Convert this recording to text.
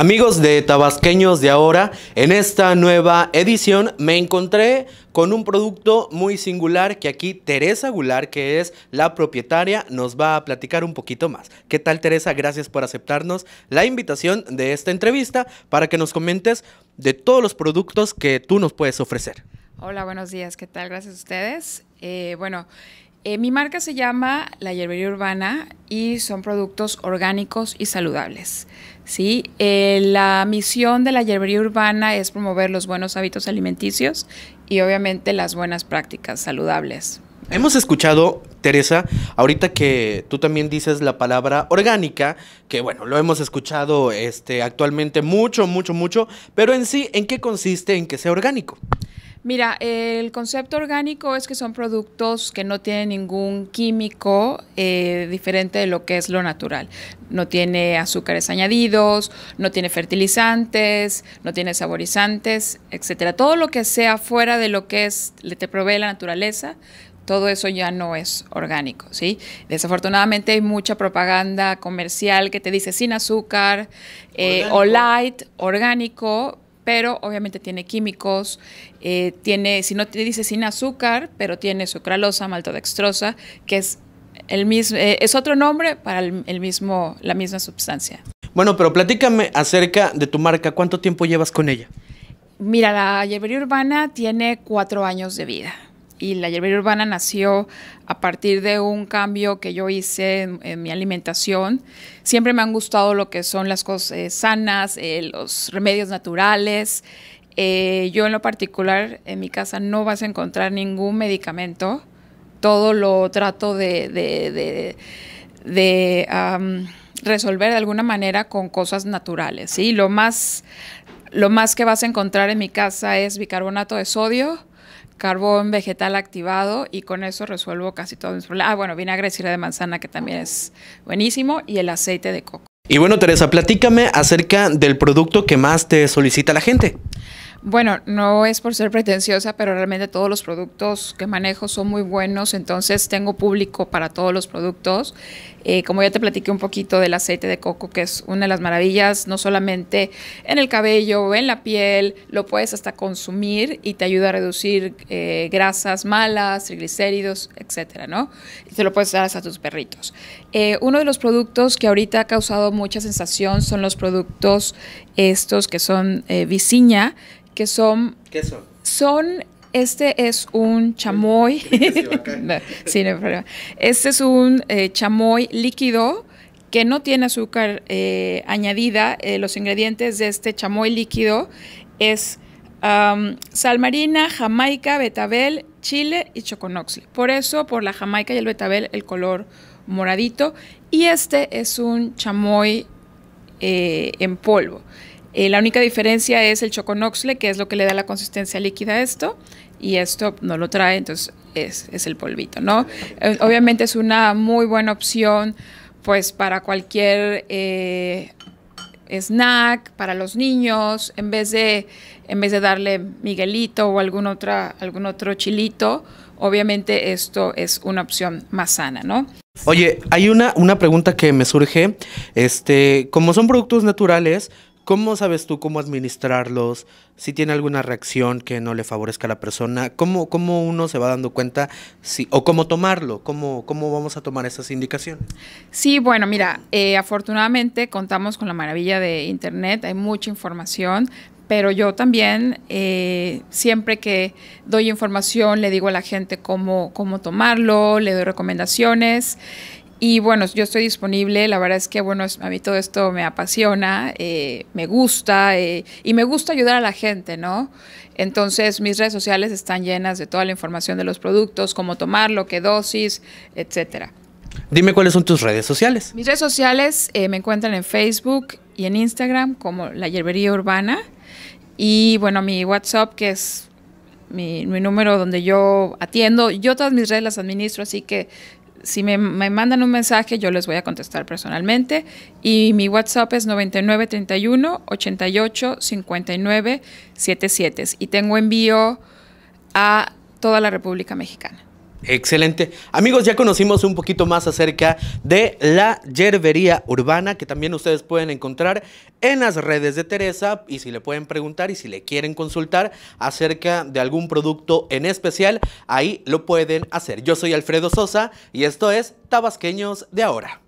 Amigos de Tabasqueños de ahora, en esta nueva edición me encontré con un producto muy singular que aquí Teresa Gular, que es la propietaria, nos va a platicar un poquito más. ¿Qué tal Teresa? Gracias por aceptarnos la invitación de esta entrevista para que nos comentes de todos los productos que tú nos puedes ofrecer. Hola, buenos días, ¿qué tal? Gracias a ustedes. Eh, bueno, eh, mi marca se llama La Hierbería Urbana y son productos orgánicos y saludables. ¿sí? Eh, la misión de la Hierbería Urbana es promover los buenos hábitos alimenticios y obviamente las buenas prácticas saludables. Hemos escuchado, Teresa, ahorita que tú también dices la palabra orgánica, que bueno, lo hemos escuchado este, actualmente mucho, mucho, mucho, pero en sí, ¿en qué consiste en que sea orgánico? Mira, el concepto orgánico es que son productos que no tienen ningún químico eh, diferente de lo que es lo natural. No tiene azúcares añadidos, no tiene fertilizantes, no tiene saborizantes, etcétera. Todo lo que sea fuera de lo que es te provee la naturaleza, todo eso ya no es orgánico, ¿sí? Desafortunadamente hay mucha propaganda comercial que te dice sin azúcar eh, o light, orgánico, pero obviamente tiene químicos, eh, tiene, si no te dice sin azúcar, pero tiene sucralosa, maltodextrosa, que es el mismo, eh, es otro nombre para el, mismo, la misma sustancia. Bueno, pero platícame acerca de tu marca. ¿Cuánto tiempo llevas con ella? Mira, la hierbería urbana tiene cuatro años de vida y la hierbería urbana nació a partir de un cambio que yo hice en, mi alimentación. Siempre me han gustado lo que son las cosas eh, sanas, eh, los remedios naturales. Eh, yo en lo particular en mi casa no vas a encontrar ningún medicamento. Todo lo trato de, resolver de alguna manera con cosas naturales. Lo, más, lo más que vas a encontrar en mi casa es bicarbonato de sodio, carbón vegetal activado y con eso resuelvo casi todos mis problemas. Ah, bueno, vinagre de de manzana que también es buenísimo y el aceite de coco. Y bueno, Teresa, platícame acerca del producto que más te solicita la gente. Bueno, no es por ser pretenciosa, pero realmente todos los productos que manejo son muy buenos, entonces tengo público para todos los productos. Eh, como ya te platiqué un poquito del aceite de coco, que es una de las maravillas, no solamente en el cabello, o en la piel, lo puedes hasta consumir y te ayuda a reducir eh, grasas malas, triglicéridos, etcétera, ¿no? Y te lo puedes dar hasta a tus perritos. Eh, uno de los productos que ahorita ha causado mucha sensación son los productos estos que son eh, Viciña, que son... ¿Qué son? Son, este es un chamoy. sí, no Este es un eh, chamoy líquido que no tiene azúcar eh, añadida. Eh, los ingredientes de este chamoy líquido es salmarina, sal marina, jamaica, betabel, chile y choconoxi. Por eso, por la jamaica y el betabel, el color moradito. Y este es un chamoy en polvo. Eh, la única diferencia es el choconoxle, que es lo que le da la consistencia líquida a esto, y esto no lo trae, entonces es, el polvito, ¿no? Eh, obviamente es una muy buena opción, pues para cualquier eh, snack, para los niños, en vez de, en vez de darle miguelito o algún, algún otro chilito, obviamente esto es una opción más sana, ¿no? Oye, hay una, una pregunta que me surge, este, como son productos naturales, ¿Cómo sabes tú cómo administrarlos? Si tiene alguna reacción que no le favorezca a la persona, ¿cómo, cómo uno se va dando cuenta o cómo tomarlo? ¿Cómo, ¿Cómo vamos a tomar esas indicaciones? Sí, bueno, mira, eh, afortunadamente contamos con la maravilla de Internet, hay mucha información, pero yo también eh, siempre que doy información le digo a la gente cómo, cómo tomarlo, le doy recomendaciones y bueno, yo estoy disponible, la verdad es que bueno, a mí todo esto me apasiona, eh, me gusta eh, y me gusta ayudar a la gente, ¿no? Entonces mis redes sociales están llenas de toda la información de los productos, cómo tomarlo, qué dosis, etcétera. Dime cuáles son tus redes sociales. Mis redes sociales eh, me encuentran en Facebook y en Instagram como La Yerbería Urbana y bueno, mi WhatsApp que es mi, mi número donde yo atiendo, yo todas mis redes las administro, así que si me, mandan un mensaje, yo les voy a contestar personalmente. Y mi WhatsApp es 9931 88 Y tengo envío a toda la República Mexicana. Excelente. Amigos, ya conocimos un poquito más acerca de la yerbería urbana que también ustedes pueden encontrar en las redes de Teresa y si le pueden preguntar y si le quieren consultar acerca de algún producto en especial, ahí lo pueden hacer. Yo soy Alfredo Sosa y esto es Tabasqueños de ahora.